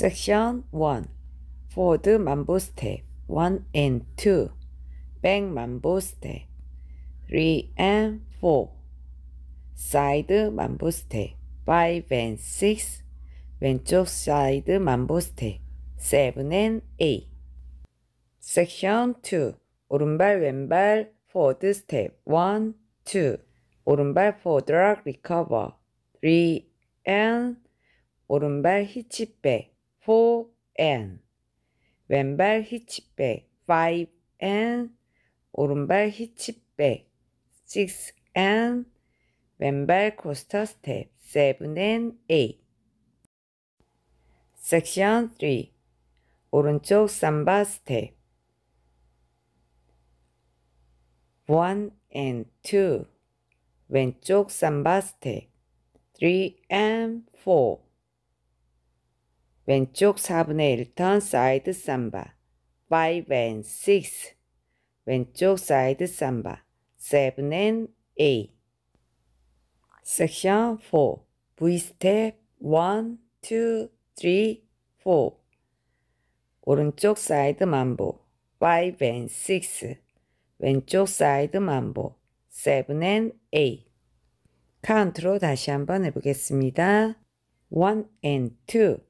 섹션 1 포드 만보 스텝 1 and 2백 만보 스텝 3 and 4 사이드 만보 스텝 5 and 6 왼쪽 사이드 만보 스텝 7 and 8 섹션 2 오른발 왼발 포드 스텝 1 2 오른발 포드락 리커버 3 and 오른발 히치백 4and 왼발 히치백 5and 오른발 히치백 6and 왼발 코스터 스텝 7and 8 섹션 3 오른쪽 삼바 스텝 1 and 2 왼쪽 삼바 스텝 3 and 4 왼쪽 4분의 1턴 사이드 삼바 5 and 6 왼쪽 사이드 삼바 7 and 8 섹션 4 V 스텝 1, 2, 3, 4 오른쪽 사이드 만보 5 and 6 왼쪽 사이드 만보 7 and 8 카운트로 다시 한번 해보겠습니다. 1 and 2